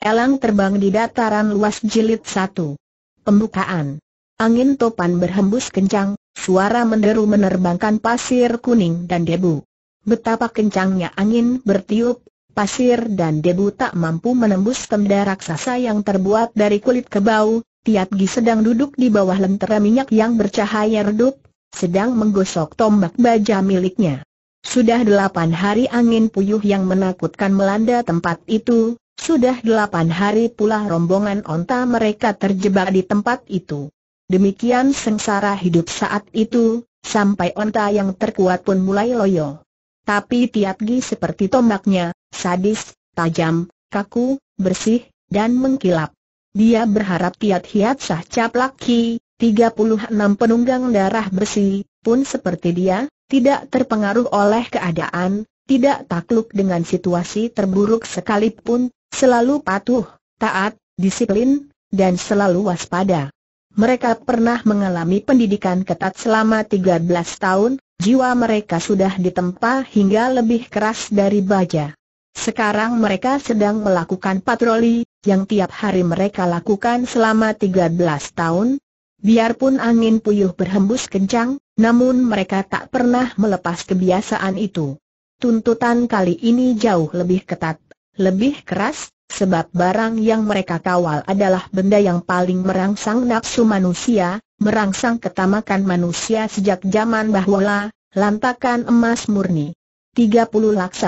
Elang terbang di dataran luas jilid satu. Pembukaan. Angin topan berhembus kencang, suara menderu menerbangkan pasir kuning dan debu. Betapa kencangnya angin bertiup, pasir dan debu tak mampu menembus tenda raksasa yang terbuat dari kulit kebau. Tiap Gi sedang duduk di bawah lentera minyak yang bercahaya redup, sedang menggosok tombak baja miliknya. Sudah delapan hari angin puyuh yang menakutkan melanda tempat itu, sudah delapan hari pula rombongan onta mereka terjebak di tempat itu. Demikian sengsara hidup saat itu, sampai onta yang terkuat pun mulai loyo. Tapi Tiap Gi seperti tombaknya, sadis, tajam, kaku, bersih, dan mengkilap. Dia berharap Tiat Hiat Sah caplaki, 36 penunggang darah bersih, pun seperti dia, tidak terpengaruh oleh keadaan, tidak takluk dengan situasi terburuk sekalipun, selalu patuh, taat, disiplin, dan selalu waspada. Mereka pernah mengalami pendidikan ketat selama 13 tahun, jiwa mereka sudah ditempa hingga lebih keras dari baja. Sekarang mereka sedang melakukan patroli, yang tiap hari mereka lakukan selama 13 tahun. Biarpun angin puyuh berhembus kencang, namun mereka tak pernah melepas kebiasaan itu. Tuntutan kali ini jauh lebih ketat lebih keras, sebab barang yang mereka kawal adalah benda yang paling merangsang nafsu manusia, merangsang ketamakan manusia sejak zaman bahula, lantakan emas murni. 30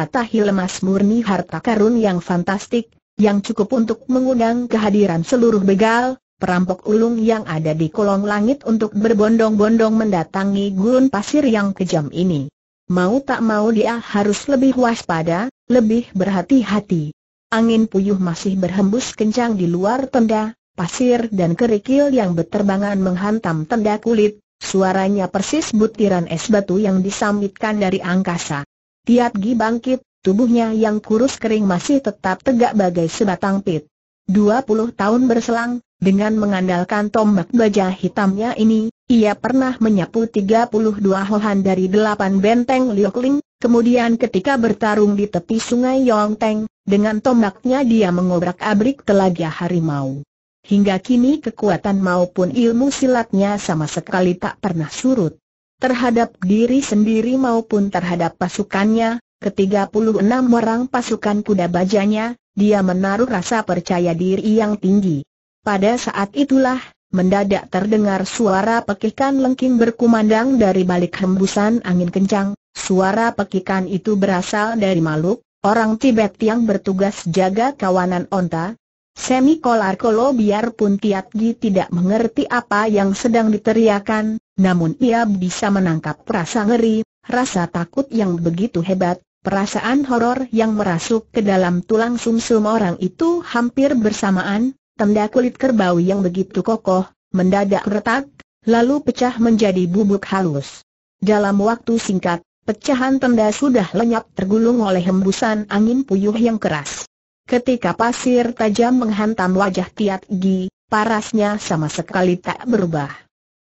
tahil emas murni harta karun yang fantastik, yang cukup untuk mengundang kehadiran seluruh begal, perampok ulung yang ada di kolong langit untuk berbondong-bondong mendatangi gurun pasir yang kejam ini. Mau tak mau dia harus lebih waspada, lebih berhati-hati. Angin puyuh masih berhembus kencang di luar tenda, pasir dan kerikil yang berterbangan menghantam tenda kulit, suaranya persis butiran es batu yang disambitkan dari angkasa. Tiap Gi bangkit, tubuhnya yang kurus kering masih tetap tegak bagai sebatang pit. 20 tahun berselang, dengan mengandalkan tombak baja hitamnya ini, ia pernah menyapu tiga puluh dua hohan dari delapan benteng Liokling, Kemudian ketika bertarung di tepi sungai Yongteng, dengan tombaknya dia mengobrak-abrik telaga harimau. Hingga kini kekuatan maupun ilmu silatnya sama sekali tak pernah surut. Terhadap diri sendiri maupun terhadap pasukannya, ketiga puluh enam orang pasukan kuda bajanya, dia menaruh rasa percaya diri yang tinggi. Pada saat itulah, mendadak terdengar suara pekikan lengking berkumandang dari balik hembusan angin kencang, Suara pekikan itu berasal dari makhluk orang Tibet yang bertugas jaga kawanan onta. Semi kolo biarpun Gi tidak mengerti apa yang sedang diteriakan, namun ia bisa menangkap rasa ngeri, rasa takut yang begitu hebat, perasaan horor yang merasuk ke dalam tulang sumsum orang itu hampir bersamaan, tenda kulit kerbau yang begitu kokoh, mendadak retak, lalu pecah menjadi bubuk halus. Dalam waktu singkat, Pecahan tenda sudah lenyap tergulung oleh hembusan angin puyuh yang keras. Ketika pasir tajam menghantam wajah Tiat Gi, parasnya sama sekali tak berubah.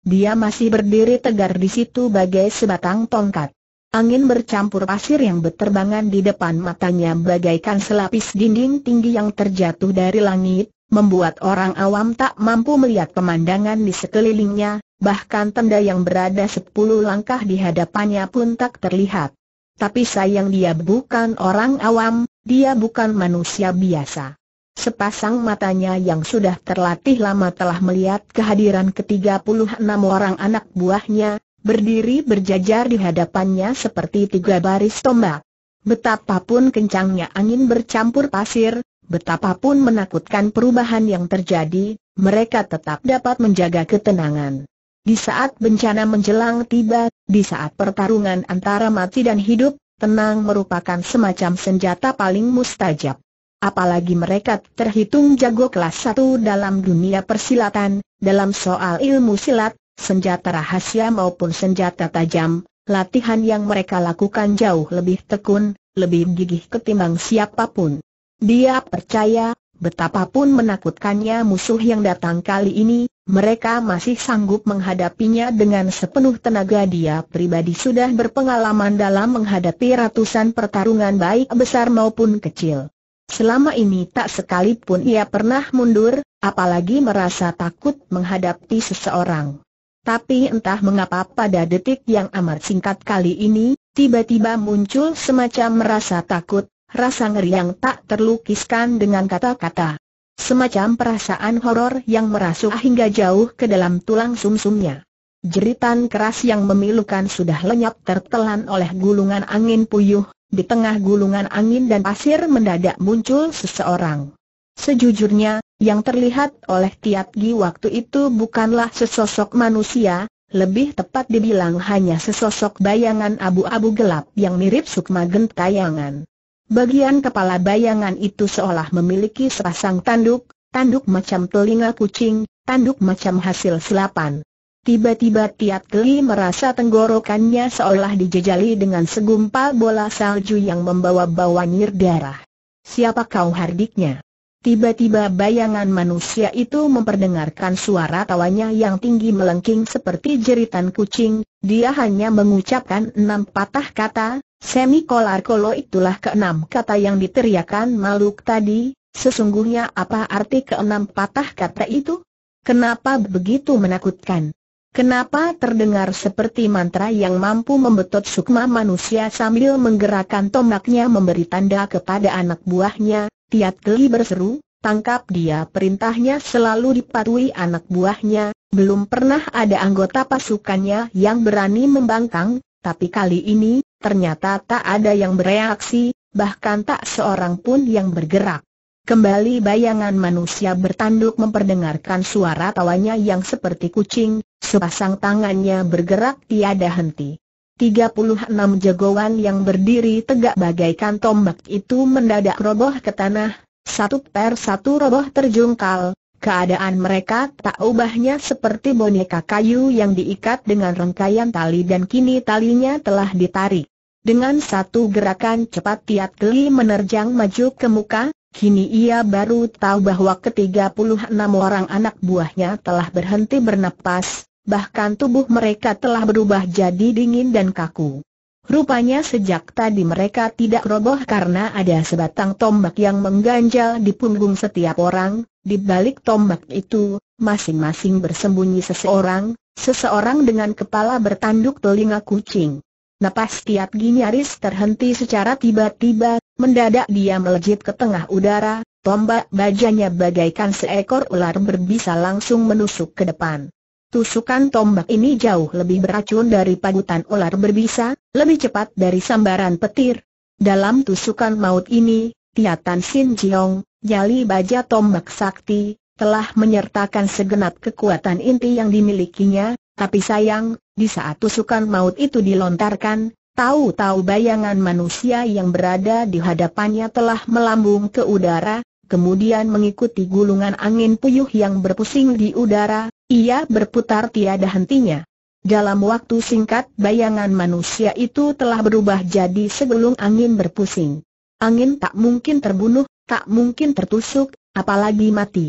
Dia masih berdiri tegar di situ bagai sebatang tongkat. Angin bercampur pasir yang berterbangan di depan matanya bagaikan selapis dinding tinggi yang terjatuh dari langit, membuat orang awam tak mampu melihat pemandangan di sekelilingnya, bahkan tenda yang berada sepuluh langkah di hadapannya pun tak terlihat. Tapi sayang dia bukan orang awam, dia bukan manusia biasa. Sepasang matanya yang sudah terlatih lama telah melihat kehadiran ketiga puluh enam orang anak buahnya, berdiri berjajar di hadapannya seperti tiga baris tombak. Betapapun kencangnya angin bercampur pasir, betapapun menakutkan perubahan yang terjadi, mereka tetap dapat menjaga ketenangan. Di saat bencana menjelang tiba, di saat pertarungan antara mati dan hidup, tenang merupakan semacam senjata paling mustajab. Apalagi mereka terhitung jago kelas satu dalam dunia persilatan, dalam soal ilmu silat, senjata rahasia maupun senjata tajam, latihan yang mereka lakukan jauh lebih tekun, lebih gigih ketimbang siapapun. Dia percaya, betapapun menakutkannya musuh yang datang kali ini, mereka masih sanggup menghadapinya dengan sepenuh tenaga dia pribadi sudah berpengalaman dalam menghadapi ratusan pertarungan baik besar maupun kecil. Selama ini tak sekalipun ia pernah mundur, apalagi merasa takut menghadapi seseorang. Tapi entah mengapa pada detik yang amat singkat kali ini, tiba-tiba muncul semacam merasa takut, rasa ngeri yang tak terlukiskan dengan kata-kata. Semacam perasaan horor yang merasuk hingga jauh ke dalam tulang sumsumnya. Jeritan keras yang memilukan sudah lenyap tertelan oleh gulungan angin puyuh, di tengah gulungan angin dan pasir mendadak muncul seseorang. Sejujurnya, yang terlihat oleh Tiap Gi waktu itu bukanlah sesosok manusia, lebih tepat dibilang hanya sesosok bayangan abu-abu gelap yang mirip sukma gentayangan. Bagian kepala bayangan itu seolah memiliki sepasang tanduk, tanduk macam telinga kucing, tanduk macam hasil selapan. Tiba-tiba Tiat Keli merasa tenggorokannya seolah dijejali dengan segumpal bola salju yang membawa-bawa nyir darah. Siapa kau hardiknya? Tiba-tiba bayangan manusia itu memperdengarkan suara tawanya yang tinggi melengking seperti jeritan kucing, dia hanya mengucapkan enam patah kata, Semikolar kolo itulah keenam kata yang diteriakan makhluk tadi, sesungguhnya apa arti keenam patah kata itu? Kenapa begitu menakutkan? Kenapa terdengar seperti mantra yang mampu membetot sukma manusia sambil menggerakkan tombaknya memberi tanda kepada anak buahnya, Tiat Keli berseru, tangkap dia perintahnya selalu dipatuhi anak buahnya, belum pernah ada anggota pasukannya yang berani membangkang, tapi kali ini, ternyata tak ada yang bereaksi, bahkan tak seorang pun yang bergerak. Kembali bayangan manusia bertanduk memperdengarkan suara tawanya yang seperti kucing, sepasang tangannya bergerak tiada henti. 36 jagoan yang berdiri tegak bagaikan tombak itu mendadak roboh ke tanah, satu per satu roboh terjungkal, Keadaan mereka tak ubahnya seperti boneka kayu yang diikat dengan rangkaian tali dan kini talinya telah ditarik. Dengan satu gerakan cepat tiat Geli menerjang maju ke muka, kini ia baru tahu bahwa ketiga puluh enam orang anak buahnya telah berhenti bernapas, bahkan tubuh mereka telah berubah jadi dingin dan kaku. Rupanya sejak tadi mereka tidak roboh karena ada sebatang tombak yang mengganjal di punggung setiap orang, di balik tombak itu, masing-masing bersembunyi seseorang, seseorang dengan kepala bertanduk telinga kucing. Napas tiap nyaris terhenti secara tiba-tiba, mendadak dia melejit ke tengah udara, tombak bajanya bagaikan seekor ular berbisa langsung menusuk ke depan. Tusukan tombak ini jauh lebih beracun dari padutan ular berbisa, lebih cepat dari sambaran petir. Dalam tusukan maut ini, Tiatan Sin Jiong, Jali Baja Tombak Sakti, telah menyertakan segenap kekuatan inti yang dimilikinya, tapi sayang, di saat tusukan maut itu dilontarkan, tahu-tahu bayangan manusia yang berada di hadapannya telah melambung ke udara, kemudian mengikuti gulungan angin puyuh yang berpusing di udara, ia berputar tiada hentinya. Dalam waktu singkat bayangan manusia itu telah berubah jadi sebelum angin berpusing. Angin tak mungkin terbunuh, tak mungkin tertusuk, apalagi mati.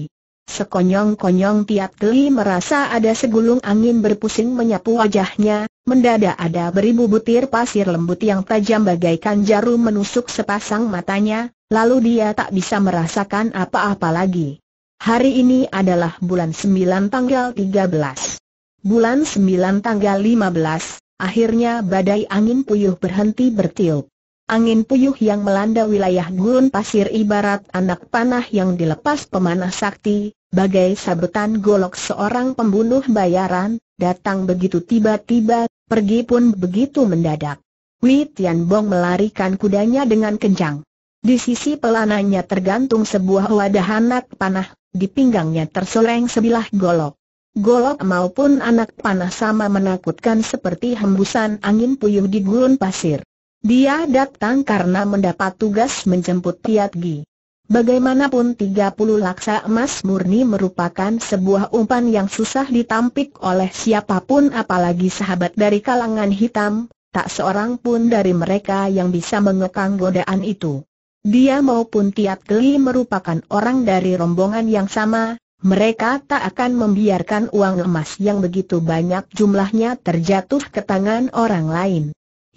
Sekonyong-konyong tiap kali merasa ada segulung angin berpusing menyapu wajahnya, mendadak ada beribu butir pasir lembut yang tajam bagaikan jarum menusuk sepasang matanya, lalu dia tak bisa merasakan apa-apa lagi. Hari ini adalah bulan 9 tanggal 13. Bulan 9 tanggal 15, akhirnya badai angin puyuh berhenti bertiup. Angin puyuh yang melanda wilayah gurun pasir ibarat anak panah yang dilepas pemanah sakti, bagai sabetan golok seorang pembunuh bayaran, datang begitu tiba-tiba, pergi pun begitu mendadak. Wei Tian Bong melarikan kudanya dengan kencang. Di sisi pelananya tergantung sebuah wadah anak panah, di pinggangnya terseleng sebilah golok. Golok maupun anak panah sama menakutkan seperti hembusan angin puyuh di gurun pasir. Dia datang karena mendapat tugas menjemput Tiat Gi. Bagaimanapun 30 laksa emas murni merupakan sebuah umpan yang susah ditampik oleh siapapun apalagi sahabat dari kalangan hitam, tak seorang pun dari mereka yang bisa mengekang godaan itu. Dia maupun Tiat Geli merupakan orang dari rombongan yang sama, mereka tak akan membiarkan uang emas yang begitu banyak jumlahnya terjatuh ke tangan orang lain.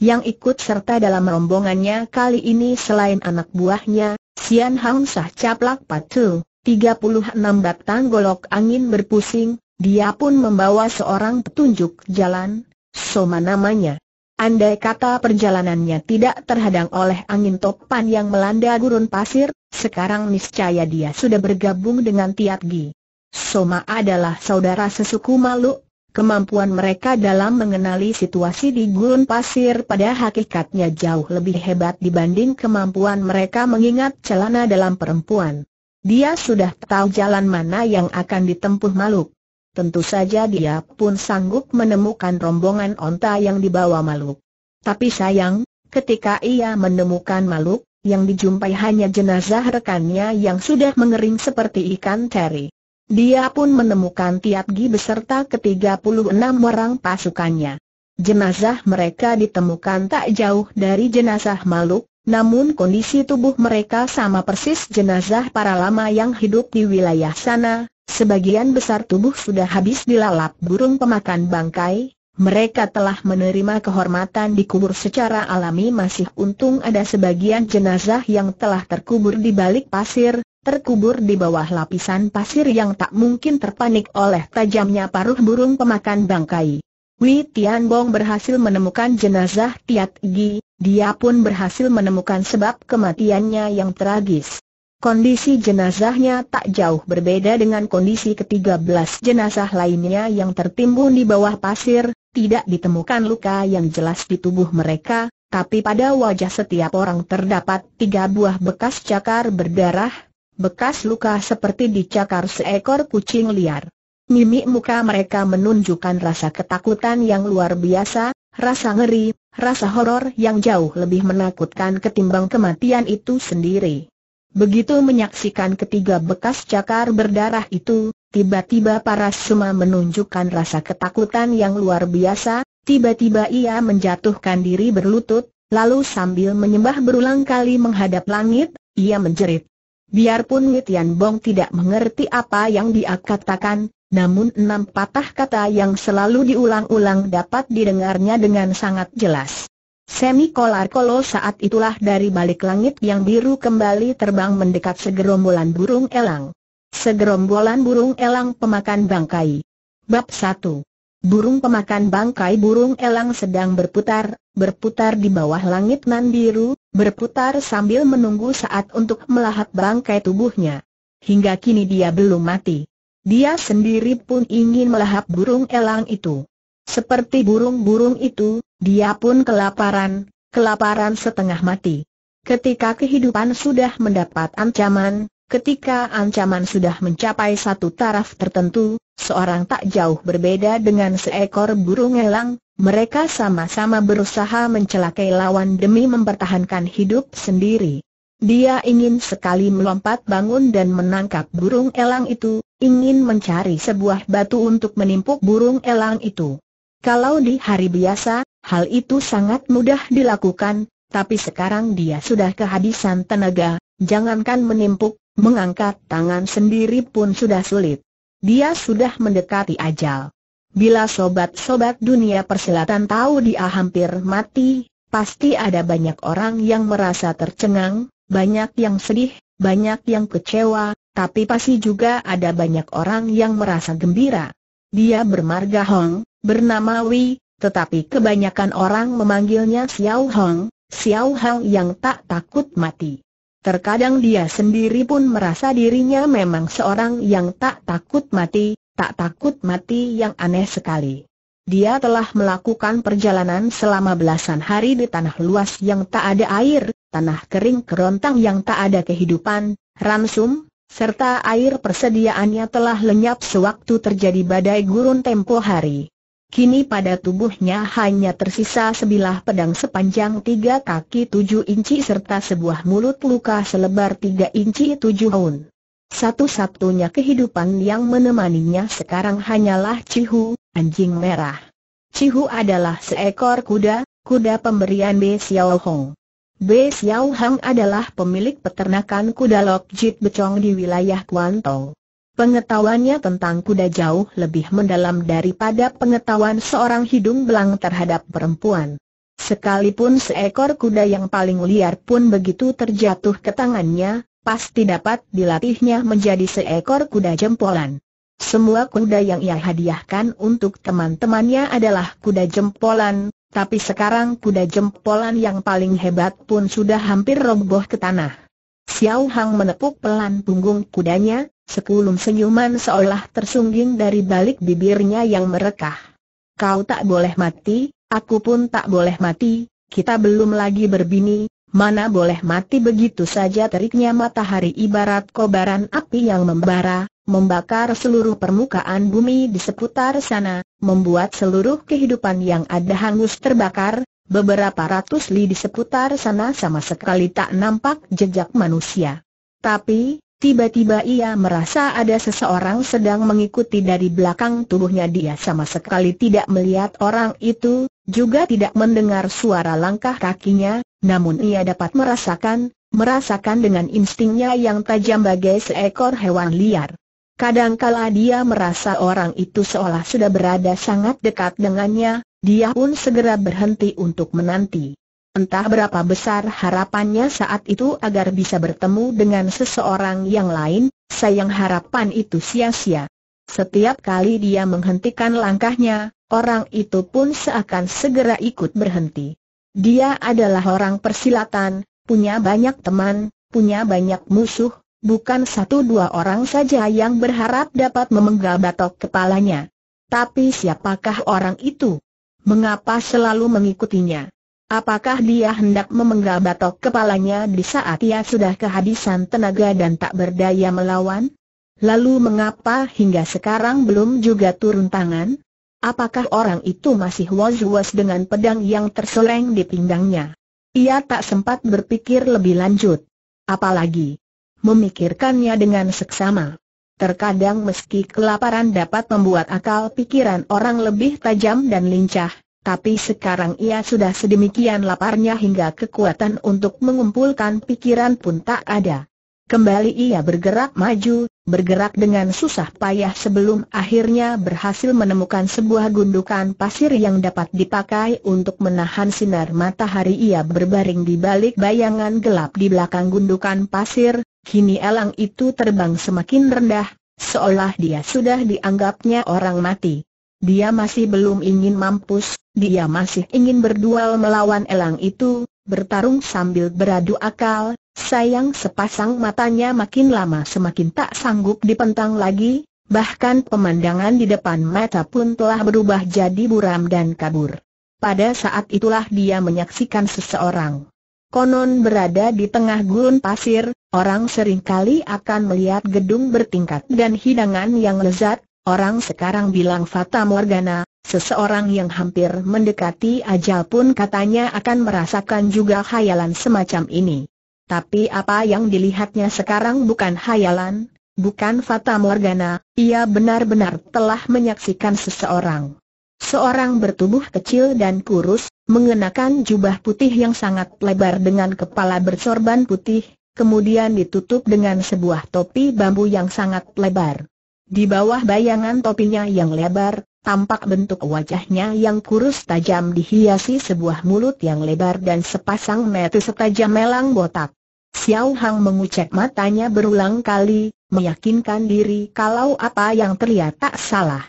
Yang ikut serta dalam rombongannya kali ini selain anak buahnya, Sian Hang Sah Caplak Patu, 36 batang golok angin berpusing, dia pun membawa seorang petunjuk jalan, Soma namanya. Andai kata perjalanannya tidak terhadang oleh angin topan yang melanda gurun pasir, sekarang niscaya dia sudah bergabung dengan Tiat Gi. Soma adalah saudara sesuku Malu Kemampuan mereka dalam mengenali situasi di gurun pasir pada hakikatnya jauh lebih hebat dibanding kemampuan mereka mengingat celana dalam perempuan. Dia sudah tahu jalan mana yang akan ditempuh makhluk. Tentu saja dia pun sanggup menemukan rombongan onta yang dibawa makhluk. Tapi sayang, ketika ia menemukan makhluk, yang dijumpai hanya jenazah rekannya yang sudah mengering seperti ikan teri. Dia pun menemukan Tiap Gi beserta ke-36 orang pasukannya. Jenazah mereka ditemukan tak jauh dari jenazah maluk, namun kondisi tubuh mereka sama persis jenazah para lama yang hidup di wilayah sana, sebagian besar tubuh sudah habis dilalap burung pemakan bangkai, mereka telah menerima kehormatan dikubur secara alami masih untung ada sebagian jenazah yang telah terkubur di balik pasir, terkubur di bawah lapisan pasir yang tak mungkin terpanik oleh tajamnya paruh burung pemakan bangkai. Wei Tianbong berhasil menemukan jenazah Tiat Gi, dia pun berhasil menemukan sebab kematiannya yang tragis. Kondisi jenazahnya tak jauh berbeda dengan kondisi ketiga belas jenazah lainnya yang tertimbun di bawah pasir, tidak ditemukan luka yang jelas di tubuh mereka, tapi pada wajah setiap orang terdapat tiga buah bekas cakar berdarah, bekas luka seperti dicakar seekor kucing liar. Mimik muka mereka menunjukkan rasa ketakutan yang luar biasa, rasa ngeri, rasa horor yang jauh lebih menakutkan ketimbang kematian itu sendiri. Begitu menyaksikan ketiga bekas cakar berdarah itu, tiba-tiba para suma menunjukkan rasa ketakutan yang luar biasa, tiba-tiba ia menjatuhkan diri berlutut, lalu sambil menyembah berulang kali menghadap langit, ia menjerit. Biarpun Witian Bong tidak mengerti apa yang dia katakan, namun enam patah kata yang selalu diulang-ulang dapat didengarnya dengan sangat jelas. Semi kolar kolo saat itulah dari balik langit yang biru kembali terbang mendekat segerombolan burung elang. Segerombolan burung elang pemakan bangkai. Bab 1 Burung pemakan bangkai burung elang sedang berputar, berputar di bawah langit nan biru, berputar sambil menunggu saat untuk melahap bangkai tubuhnya. Hingga kini dia belum mati. Dia sendiri pun ingin melahap burung elang itu. Seperti burung-burung itu, dia pun kelaparan, kelaparan setengah mati. Ketika kehidupan sudah mendapat ancaman, Ketika ancaman sudah mencapai satu taraf tertentu, seorang tak jauh berbeda dengan seekor burung elang, mereka sama-sama berusaha mencelakai lawan demi mempertahankan hidup sendiri. Dia ingin sekali melompat bangun dan menangkap burung elang itu, ingin mencari sebuah batu untuk menimpuk burung elang itu. Kalau di hari biasa, hal itu sangat mudah dilakukan, tapi sekarang dia sudah kehabisan tenaga, jangankan menimpuk, Mengangkat tangan sendiri pun sudah sulit. Dia sudah mendekati ajal. Bila sobat-sobat dunia persilatan tahu dia hampir mati, pasti ada banyak orang yang merasa tercengang, banyak yang sedih, banyak yang kecewa, tapi pasti juga ada banyak orang yang merasa gembira. Dia bermarga Hong, bernama Wei, tetapi kebanyakan orang memanggilnya Xiao Hong, Xiao Hong yang tak takut mati. Terkadang dia sendiri pun merasa dirinya memang seorang yang tak takut mati, tak takut mati yang aneh sekali. Dia telah melakukan perjalanan selama belasan hari di tanah luas yang tak ada air, tanah kering kerontang yang tak ada kehidupan, ransum, serta air persediaannya telah lenyap sewaktu terjadi badai gurun tempo hari. Kini pada tubuhnya hanya tersisa sebilah pedang sepanjang tiga kaki tujuh inci serta sebuah mulut luka selebar tiga inci tujuh aun. Satu-satunya kehidupan yang menemaninya sekarang hanyalah Cihu, anjing merah. Cihu adalah seekor kuda, kuda pemberian B. Xiao Hong. B. Xiao Hong adalah pemilik peternakan kuda Jit Becong di wilayah Kuantong. Pengetahuannya tentang kuda jauh lebih mendalam daripada pengetahuan seorang hidung belang terhadap perempuan. Sekalipun seekor kuda yang paling liar pun begitu terjatuh ke tangannya, pasti dapat dilatihnya menjadi seekor kuda jempolan. Semua kuda yang ia hadiahkan untuk teman-temannya adalah kuda jempolan, tapi sekarang kuda jempolan yang paling hebat pun sudah hampir roboh ke tanah. Xiao Hang menepuk pelan punggung kudanya, Sekulum senyuman seolah tersungging dari balik bibirnya yang merekah. Kau tak boleh mati, aku pun tak boleh mati, kita belum lagi berbini, mana boleh mati begitu saja teriknya matahari ibarat kobaran api yang membara, membakar seluruh permukaan bumi di seputar sana, membuat seluruh kehidupan yang ada hangus terbakar, beberapa ratus li di seputar sana sama sekali tak nampak jejak manusia. Tapi, Tiba-tiba ia merasa ada seseorang sedang mengikuti dari belakang tubuhnya dia sama sekali tidak melihat orang itu, juga tidak mendengar suara langkah kakinya, namun ia dapat merasakan, merasakan dengan instingnya yang tajam bagai seekor hewan liar. Kadangkala dia merasa orang itu seolah sudah berada sangat dekat dengannya, dia pun segera berhenti untuk menanti. Entah berapa besar harapannya saat itu agar bisa bertemu dengan seseorang yang lain, sayang harapan itu sia-sia. Setiap kali dia menghentikan langkahnya, orang itu pun seakan segera ikut berhenti. Dia adalah orang persilatan, punya banyak teman, punya banyak musuh, bukan satu dua orang saja yang berharap dapat memenggal batok kepalanya. Tapi siapakah orang itu? Mengapa selalu mengikutinya? Apakah dia hendak memenggal batok kepalanya di saat ia sudah kehabisan tenaga dan tak berdaya melawan? Lalu mengapa hingga sekarang belum juga turun tangan? Apakah orang itu masih was-was dengan pedang yang terseleng di pinggangnya? Ia tak sempat berpikir lebih lanjut. Apalagi memikirkannya dengan seksama. Terkadang meski kelaparan dapat membuat akal pikiran orang lebih tajam dan lincah, tapi sekarang ia sudah sedemikian laparnya hingga kekuatan untuk mengumpulkan pikiran pun tak ada. Kembali ia bergerak maju, bergerak dengan susah payah sebelum akhirnya berhasil menemukan sebuah gundukan pasir yang dapat dipakai untuk menahan sinar matahari. Ia berbaring di balik bayangan gelap di belakang gundukan pasir, kini elang itu terbang semakin rendah, seolah dia sudah dianggapnya orang mati. Dia masih belum ingin mampus, dia masih ingin berduel melawan elang itu, bertarung sambil beradu akal, sayang sepasang matanya makin lama semakin tak sanggup dipentang lagi, bahkan pemandangan di depan mata pun telah berubah jadi buram dan kabur. Pada saat itulah dia menyaksikan seseorang. Konon berada di tengah gurun pasir, orang seringkali akan melihat gedung bertingkat dan hidangan yang lezat, Orang sekarang bilang Fata Morgana, seseorang yang hampir mendekati ajal pun katanya akan merasakan juga khayalan semacam ini. Tapi apa yang dilihatnya sekarang bukan khayalan, bukan Fata Morgana, ia benar-benar telah menyaksikan seseorang. Seorang bertubuh kecil dan kurus, mengenakan jubah putih yang sangat lebar dengan kepala bersorban putih, kemudian ditutup dengan sebuah topi bambu yang sangat lebar. Di bawah bayangan topinya yang lebar, tampak bentuk wajahnya yang kurus tajam dihiasi sebuah mulut yang lebar dan sepasang mata setajam melang botak. Xiao Hang mengucek matanya berulang kali, meyakinkan diri kalau apa yang terlihat tak salah.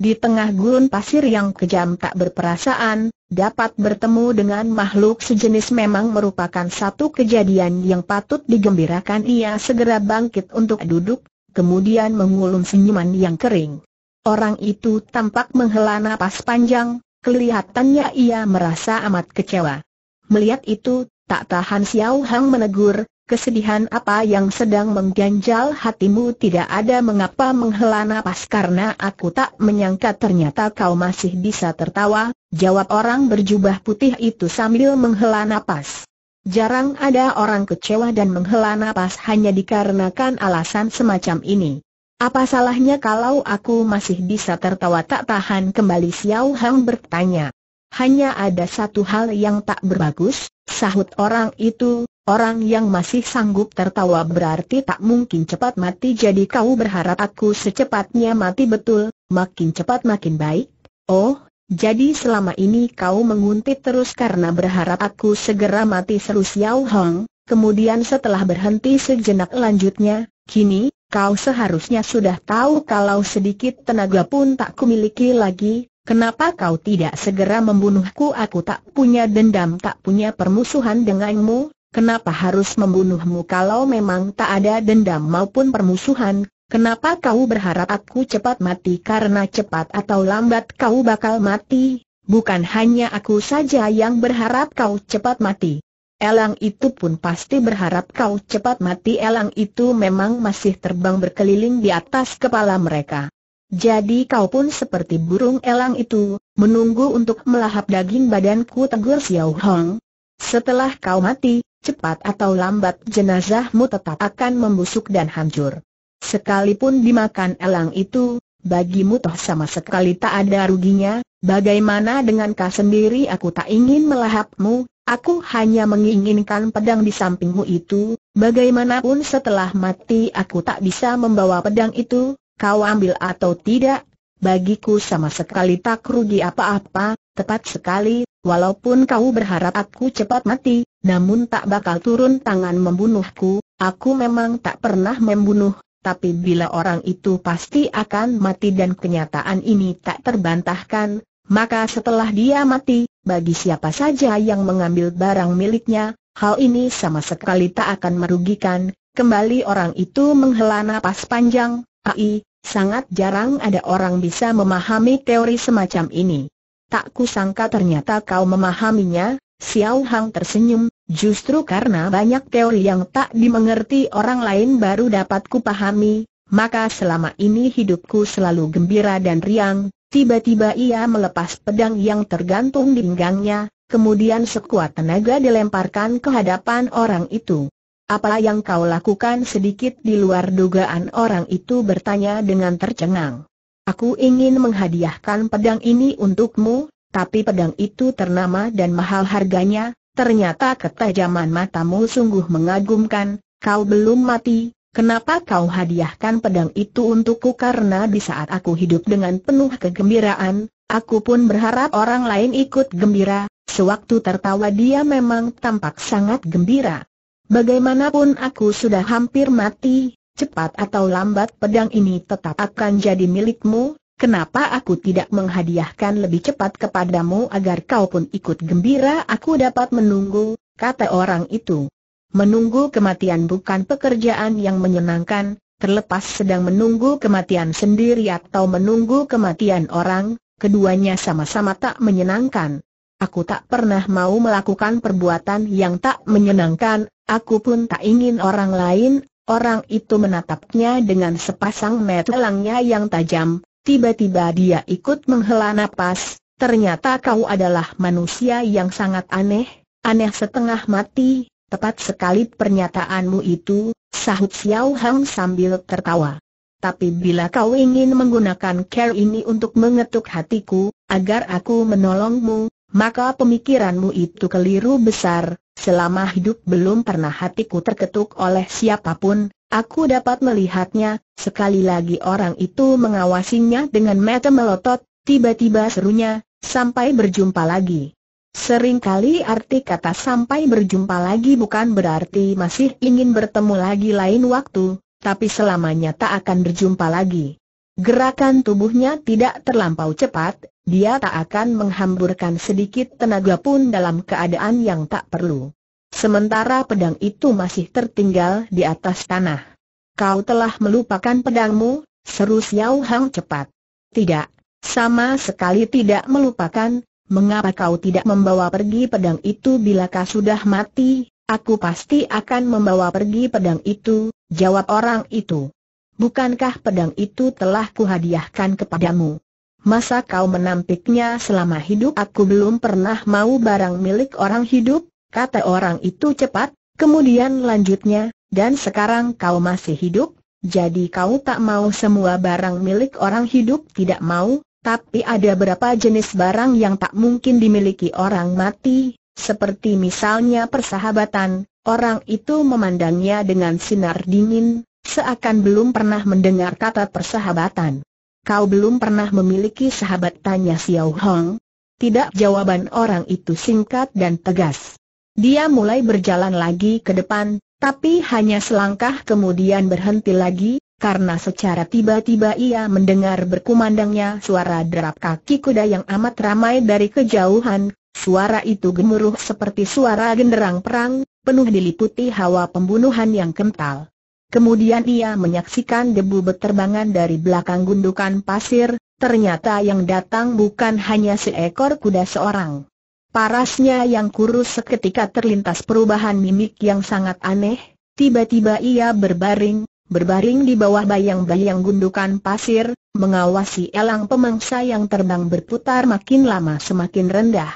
Di tengah gurun pasir yang kejam tak berperasaan, dapat bertemu dengan makhluk sejenis memang merupakan satu kejadian yang patut digembirakan ia segera bangkit untuk duduk kemudian mengulum senyuman yang kering. Orang itu tampak menghela nafas panjang, kelihatannya ia merasa amat kecewa. Melihat itu, tak tahan Xiao Hang menegur, kesedihan apa yang sedang mengganjal hatimu tidak ada mengapa menghela nafas karena aku tak menyangka ternyata kau masih bisa tertawa, jawab orang berjubah putih itu sambil menghela nafas. Jarang ada orang kecewa dan menghela napas hanya dikarenakan alasan semacam ini. Apa salahnya kalau aku masih bisa tertawa tak tahan kembali Xiao Hang bertanya. Hanya ada satu hal yang tak berbagus, sahut orang itu, orang yang masih sanggup tertawa berarti tak mungkin cepat mati jadi kau berharap aku secepatnya mati betul, makin cepat makin baik. Oh, jadi selama ini kau menguntit terus karena berharap aku segera mati seru Xiao Hong, kemudian setelah berhenti sejenak lanjutnya, kini, kau seharusnya sudah tahu kalau sedikit tenaga pun tak miliki lagi, kenapa kau tidak segera membunuhku aku tak punya dendam tak punya permusuhan denganmu, kenapa harus membunuhmu kalau memang tak ada dendam maupun permusuhan, Kenapa kau berharap aku cepat mati karena cepat atau lambat kau bakal mati? Bukan hanya aku saja yang berharap kau cepat mati. Elang itu pun pasti berharap kau cepat mati. Elang itu memang masih terbang berkeliling di atas kepala mereka. Jadi kau pun seperti burung elang itu, menunggu untuk melahap daging badanku tegur Xiao Hong. Setelah kau mati, cepat atau lambat jenazahmu tetap akan membusuk dan hancur. Sekalipun dimakan elang itu, bagimu toh sama sekali tak ada ruginya, bagaimana dengan kau sendiri aku tak ingin melahapmu, aku hanya menginginkan pedang di sampingmu itu, bagaimanapun setelah mati aku tak bisa membawa pedang itu, kau ambil atau tidak, bagiku sama sekali tak rugi apa-apa, tepat sekali, walaupun kau berharap aku cepat mati, namun tak bakal turun tangan membunuhku, aku memang tak pernah membunuh, tapi bila orang itu pasti akan mati dan kenyataan ini tak terbantahkan, maka setelah dia mati, bagi siapa saja yang mengambil barang miliknya, hal ini sama sekali tak akan merugikan. Kembali orang itu menghela napas panjang, ai, sangat jarang ada orang bisa memahami teori semacam ini. Tak kusangka ternyata kau memahaminya, Xiao Hang tersenyum, Justru karena banyak teori yang tak dimengerti orang lain baru dapat kupahami, maka selama ini hidupku selalu gembira dan riang. Tiba-tiba ia melepas pedang yang tergantung di pinggangnya, kemudian sekuat tenaga dilemparkan ke hadapan orang itu. Apa yang kau lakukan sedikit di luar dugaan orang itu bertanya dengan tercengang. Aku ingin menghadiahkan pedang ini untukmu, tapi pedang itu ternama dan mahal harganya, Ternyata ketajaman matamu sungguh mengagumkan, kau belum mati, kenapa kau hadiahkan pedang itu untukku karena di saat aku hidup dengan penuh kegembiraan, aku pun berharap orang lain ikut gembira, sewaktu tertawa dia memang tampak sangat gembira. Bagaimanapun aku sudah hampir mati, cepat atau lambat pedang ini tetap akan jadi milikmu, Kenapa aku tidak menghadiahkan lebih cepat kepadamu agar kau pun ikut gembira aku dapat menunggu, kata orang itu. Menunggu kematian bukan pekerjaan yang menyenangkan, terlepas sedang menunggu kematian sendiri atau menunggu kematian orang, keduanya sama-sama tak menyenangkan. Aku tak pernah mau melakukan perbuatan yang tak menyenangkan, aku pun tak ingin orang lain, orang itu menatapnya dengan sepasang mata langnya yang tajam, Tiba-tiba dia ikut menghela napas, ternyata kau adalah manusia yang sangat aneh, aneh setengah mati, tepat sekali pernyataanmu itu, sahut Xiao Hang sambil tertawa. Tapi bila kau ingin menggunakan care ini untuk mengetuk hatiku, agar aku menolongmu, maka pemikiranmu itu keliru besar, selama hidup belum pernah hatiku terketuk oleh siapapun, Aku dapat melihatnya, sekali lagi orang itu mengawasinya dengan mata melotot, tiba-tiba serunya, sampai berjumpa lagi. Seringkali arti kata sampai berjumpa lagi bukan berarti masih ingin bertemu lagi lain waktu, tapi selamanya tak akan berjumpa lagi. Gerakan tubuhnya tidak terlampau cepat, dia tak akan menghamburkan sedikit tenaga pun dalam keadaan yang tak perlu. Sementara pedang itu masih tertinggal di atas tanah. Kau telah melupakan pedangmu, seru Xiao Hang cepat. Tidak, sama sekali tidak melupakan, mengapa kau tidak membawa pergi pedang itu bila kau sudah mati, aku pasti akan membawa pergi pedang itu, jawab orang itu. Bukankah pedang itu telah kuhadiahkan kepadamu? Masa kau menampiknya selama hidup aku belum pernah mau barang milik orang hidup? kata orang itu cepat, kemudian lanjutnya, dan sekarang kau masih hidup, jadi kau tak mau semua barang milik orang hidup tidak mau, tapi ada berapa jenis barang yang tak mungkin dimiliki orang mati, seperti misalnya persahabatan, orang itu memandangnya dengan sinar dingin, seakan belum pernah mendengar kata persahabatan. Kau belum pernah memiliki sahabat tanya Xiao Hong? Tidak jawaban orang itu singkat dan tegas. Dia mulai berjalan lagi ke depan, tapi hanya selangkah kemudian berhenti lagi, karena secara tiba-tiba ia mendengar berkumandangnya suara derap kaki kuda yang amat ramai dari kejauhan, suara itu gemuruh seperti suara genderang perang, penuh diliputi hawa pembunuhan yang kental. Kemudian ia menyaksikan debu beterbangan dari belakang gundukan pasir, ternyata yang datang bukan hanya seekor kuda seorang. Parasnya yang kurus seketika terlintas perubahan mimik yang sangat aneh, tiba-tiba ia berbaring, berbaring di bawah bayang-bayang gundukan pasir, mengawasi elang pemangsa yang terbang berputar makin lama semakin rendah.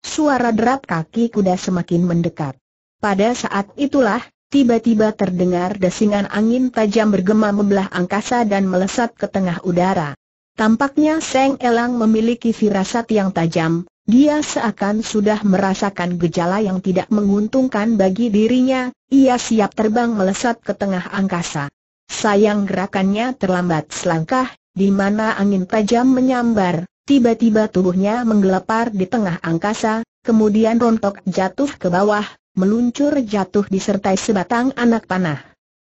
Suara derap kaki kuda semakin mendekat. Pada saat itulah, tiba-tiba terdengar desingan angin tajam bergema membelah angkasa dan melesat ke tengah udara. Tampaknya Seng Elang memiliki firasat yang tajam, dia seakan sudah merasakan gejala yang tidak menguntungkan bagi dirinya, ia siap terbang melesat ke tengah angkasa. Sayang gerakannya terlambat selangkah, di mana angin tajam menyambar, tiba-tiba tubuhnya menggelepar di tengah angkasa, kemudian rontok jatuh ke bawah, meluncur jatuh disertai sebatang anak panah.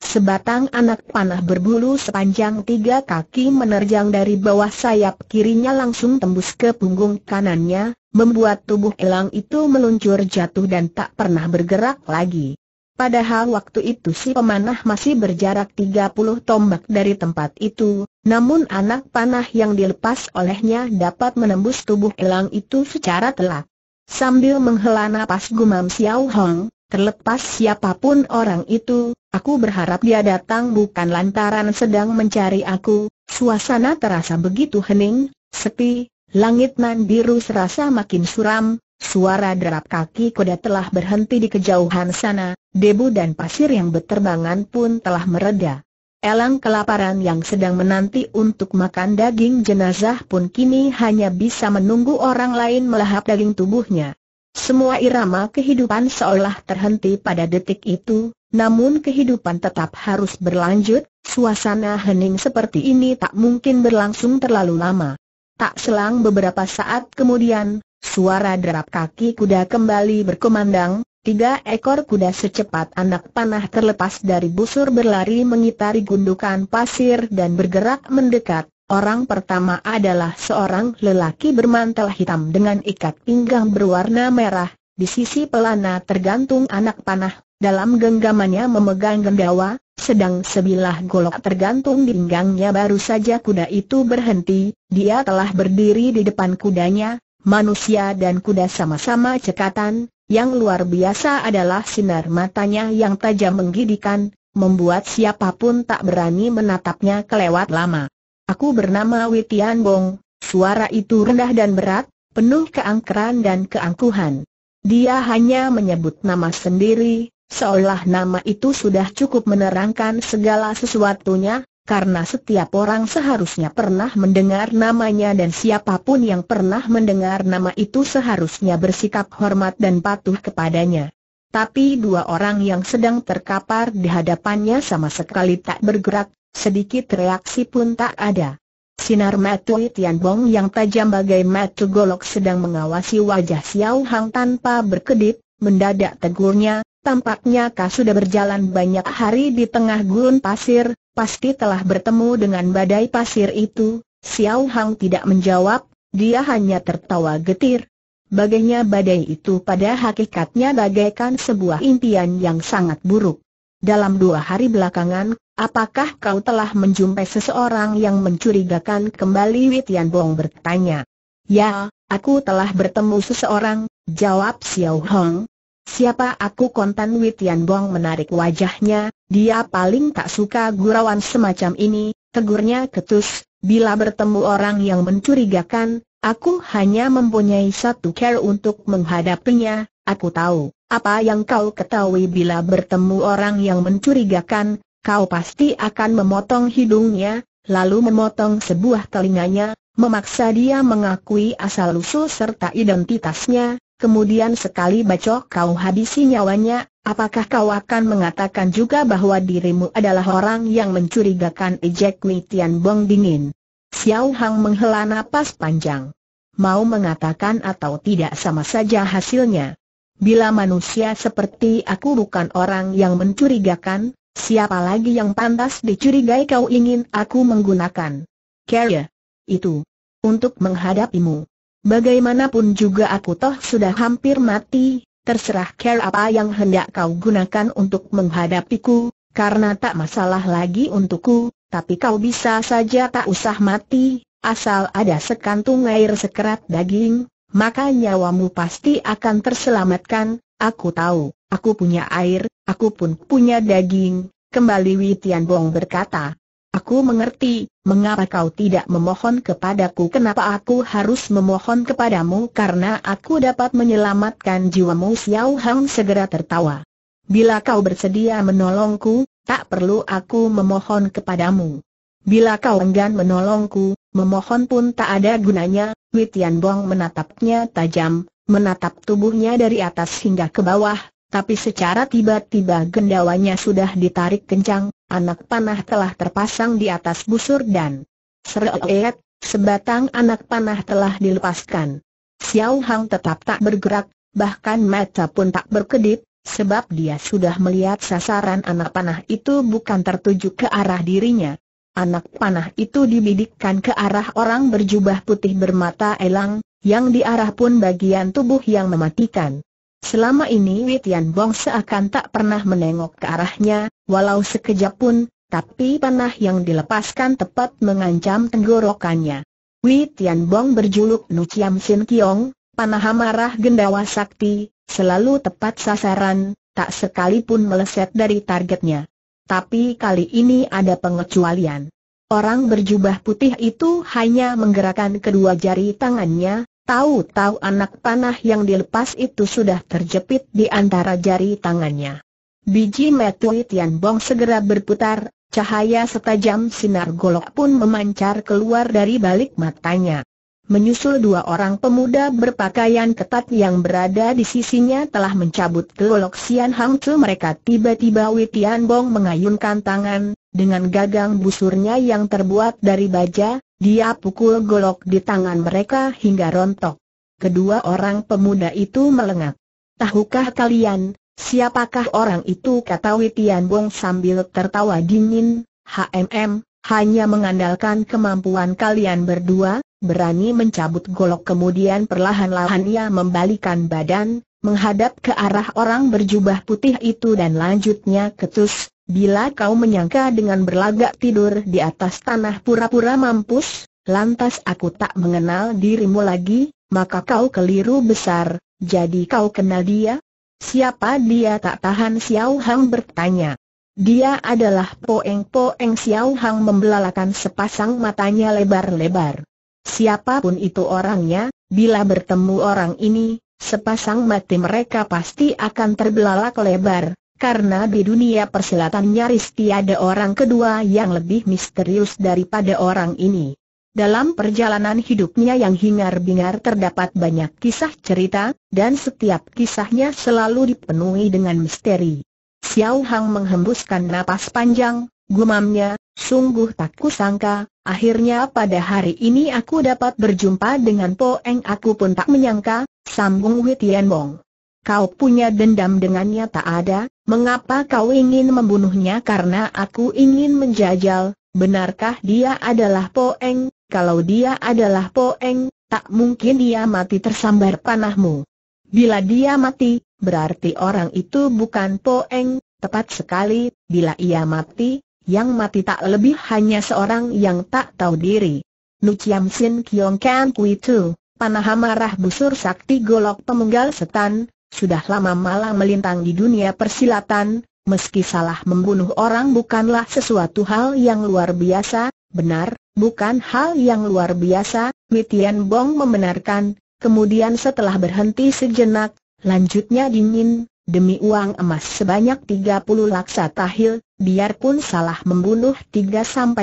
Sebatang anak panah berbulu sepanjang tiga kaki menerjang dari bawah sayap kirinya langsung tembus ke punggung kanannya, membuat tubuh elang itu meluncur jatuh dan tak pernah bergerak lagi. Padahal waktu itu si pemanah masih berjarak 30 tombak dari tempat itu, namun anak panah yang dilepas olehnya dapat menembus tubuh elang itu secara telak. Sambil menghela nafas, gumam Xiao Hong, terlepas siapapun orang itu, aku berharap dia datang bukan lantaran sedang mencari aku, suasana terasa begitu hening, sepi, Langit nan biru serasa makin suram, suara derap kaki kuda telah berhenti di kejauhan sana, debu dan pasir yang berterbangan pun telah mereda. Elang kelaparan yang sedang menanti untuk makan daging jenazah pun kini hanya bisa menunggu orang lain melahap daging tubuhnya. Semua irama kehidupan seolah terhenti pada detik itu, namun kehidupan tetap harus berlanjut, suasana hening seperti ini tak mungkin berlangsung terlalu lama. Tak selang beberapa saat kemudian, suara derap kaki kuda kembali berkumandang, tiga ekor kuda secepat anak panah terlepas dari busur berlari mengitari gundukan pasir dan bergerak mendekat. Orang pertama adalah seorang lelaki bermantel hitam dengan ikat pinggang berwarna merah, di sisi pelana tergantung anak panah, dalam genggamannya memegang gendawa, sedang sebilah golok tergantung di pinggangnya baru saja kuda itu berhenti, dia telah berdiri di depan kudanya, manusia dan kuda sama-sama cekatan, yang luar biasa adalah sinar matanya yang tajam menggidikan, membuat siapapun tak berani menatapnya kelewat lama. Aku bernama Witian Bong, suara itu rendah dan berat, penuh keangkeran dan keangkuhan. Dia hanya menyebut nama sendiri, Seolah nama itu sudah cukup menerangkan segala sesuatunya, karena setiap orang seharusnya pernah mendengar namanya dan siapapun yang pernah mendengar nama itu seharusnya bersikap hormat dan patuh kepadanya. Tapi dua orang yang sedang terkapar di hadapannya sama sekali tak bergerak, sedikit reaksi pun tak ada. Sinar mata Tian yang tajam bagai mata golok sedang mengawasi wajah Xiao Hang tanpa berkedip, mendadak tegurnya, Tampaknya Kau sudah berjalan banyak hari di tengah gurun pasir, pasti telah bertemu dengan badai pasir itu. Xiao Hang tidak menjawab, dia hanya tertawa getir. Bagainya badai itu pada hakikatnya bagaikan sebuah impian yang sangat buruk. Dalam dua hari belakangan, apakah kau telah menjumpai seseorang yang mencurigakan kembali Witian Bong bertanya. Ya, aku telah bertemu seseorang, jawab Xiao Hong, Siapa aku kontan Witian Bong menarik wajahnya, dia paling tak suka gurauan semacam ini, tegurnya ketus, bila bertemu orang yang mencurigakan, aku hanya mempunyai satu care untuk menghadapinya, aku tahu, apa yang kau ketahui bila bertemu orang yang mencurigakan, kau pasti akan memotong hidungnya, lalu memotong sebuah telinganya, memaksa dia mengakui asal-usul serta identitasnya, kemudian sekali bacok kau habisi nyawanya, apakah kau akan mengatakan juga bahwa dirimu adalah orang yang mencurigakan ejek Mitian Tian Bong dingin? Xiao Hang menghela napas panjang. Mau mengatakan atau tidak sama saja hasilnya. Bila manusia seperti aku bukan orang yang mencurigakan, siapa lagi yang pantas dicurigai kau ingin aku menggunakan? Kerja. Itu. Untuk menghadapimu. Bagaimanapun juga aku toh sudah hampir mati, terserah care apa yang hendak kau gunakan untuk menghadapiku, karena tak masalah lagi untukku, tapi kau bisa saja tak usah mati, asal ada sekantung air sekerat daging, maka nyawamu pasti akan terselamatkan, aku tahu, aku punya air, aku pun punya daging, kembali Witian Bong berkata. Aku mengerti, mengapa kau tidak memohon kepadaku Kenapa aku harus memohon kepadamu Karena aku dapat menyelamatkan jiwamu Xiao Hang segera tertawa Bila kau bersedia menolongku, tak perlu aku memohon kepadamu Bila kau enggan menolongku, memohon pun tak ada gunanya Witian Bong menatapnya tajam, menatap tubuhnya dari atas hingga ke bawah tapi secara tiba-tiba gendawanya sudah ditarik kencang, anak panah telah terpasang di atas busur dan Seret, sebatang anak panah telah dilepaskan. Xiao Hang tetap tak bergerak, bahkan mata pun tak berkedip, sebab dia sudah melihat sasaran anak panah itu bukan tertuju ke arah dirinya. Anak panah itu dibidikkan ke arah orang berjubah putih bermata elang, yang diarah pun bagian tubuh yang mematikan. Selama ini Witian Bong seakan tak pernah menengok ke arahnya, walau sekejap pun, tapi panah yang dilepaskan tepat mengancam tenggorokannya. Witian Bong berjuluk Nu Ciam Sin Kiong, panah amarah gendawa sakti, selalu tepat sasaran, tak sekalipun meleset dari targetnya. Tapi kali ini ada pengecualian. Orang berjubah putih itu hanya menggerakkan kedua jari tangannya, Tahu-tahu anak panah yang dilepas itu sudah terjepit di antara jari tangannya. Biji Metui Tian Bong segera berputar, cahaya setajam sinar golok pun memancar keluar dari balik matanya. Menyusul dua orang pemuda berpakaian ketat yang berada di sisinya telah mencabut golok Sian Hang Chu mereka tiba-tiba Witian Bong mengayunkan tangan, dengan gagang busurnya yang terbuat dari baja, dia pukul golok di tangan mereka hingga rontok. Kedua orang pemuda itu melengak. Tahukah kalian, siapakah orang itu kata Witian Bong sambil tertawa dingin, HMM, hanya mengandalkan kemampuan kalian berdua, berani mencabut golok kemudian perlahan-lahan ia membalikan badan, menghadap ke arah orang berjubah putih itu dan lanjutnya ketus, Bila kau menyangka dengan berlagak tidur di atas tanah pura-pura mampus, lantas aku tak mengenal dirimu lagi, maka kau keliru besar, jadi kau kenal dia? Siapa dia tak tahan Xiao Hang bertanya. Dia adalah Po Eng. Po poeng Xiao Hang membelalakan sepasang matanya lebar-lebar. Siapapun itu orangnya, bila bertemu orang ini, sepasang mati mereka pasti akan terbelalak lebar, karena di dunia persilatan nyaris tiada orang kedua yang lebih misterius daripada orang ini. Dalam perjalanan hidupnya yang hingar-bingar terdapat banyak kisah cerita, dan setiap kisahnya selalu dipenuhi dengan misteri. Xiao Hang menghembuskan napas panjang, gumamnya, sungguh tak kusangka, akhirnya pada hari ini aku dapat berjumpa dengan Po Eng. aku pun tak menyangka, sambung Wei Tianlong. Kau punya dendam dengannya tak ada, mengapa kau ingin membunuhnya karena aku ingin menjajal, benarkah dia adalah Poeng, kalau dia adalah Poeng, tak mungkin dia mati tersambar panahmu. Bila dia mati, berarti orang itu bukan Poeng, tepat sekali, bila ia mati, yang mati tak lebih hanya seorang yang tak tahu diri. Nuciam Sin Kiong Kan Kui Tu, panah marah busur sakti golok pemunggal setan, sudah lama malang melintang di dunia persilatan, meski salah membunuh orang bukanlah sesuatu hal yang luar biasa, benar, bukan hal yang luar biasa, Witian Bong membenarkan, kemudian setelah berhenti sejenak, lanjutnya dingin, demi uang emas sebanyak 30 laksa tahil, biarpun salah membunuh 3 500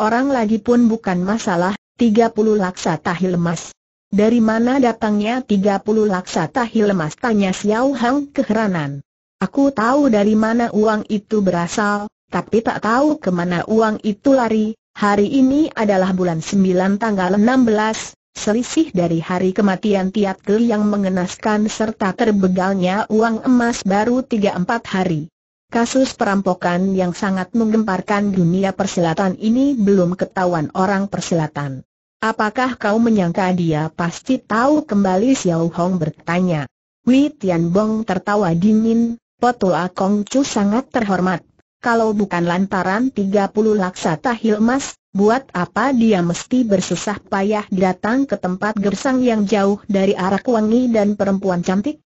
orang lagi pun bukan masalah, 30 laksa tahil emas, dari mana datangnya 30 tahi lemas tanya Xiao Hang keheranan. Aku tahu dari mana uang itu berasal, tapi tak tahu kemana uang itu lari. Hari ini adalah bulan sembilan tanggal enam belas, selisih dari hari kematian Tiat Kel yang mengenaskan serta terbegalnya uang emas baru tiga empat hari. Kasus perampokan yang sangat menggemparkan dunia persilatan ini belum ketahuan orang persilatan. Apakah kau menyangka dia pasti tahu kembali Xiao Hong bertanya? Wei Tian Bong tertawa dingin, Potua Kong Chu sangat terhormat. Kalau bukan lantaran tiga 30 tahil emas, buat apa dia mesti bersusah payah datang ke tempat gersang yang jauh dari arah wangi dan perempuan cantik?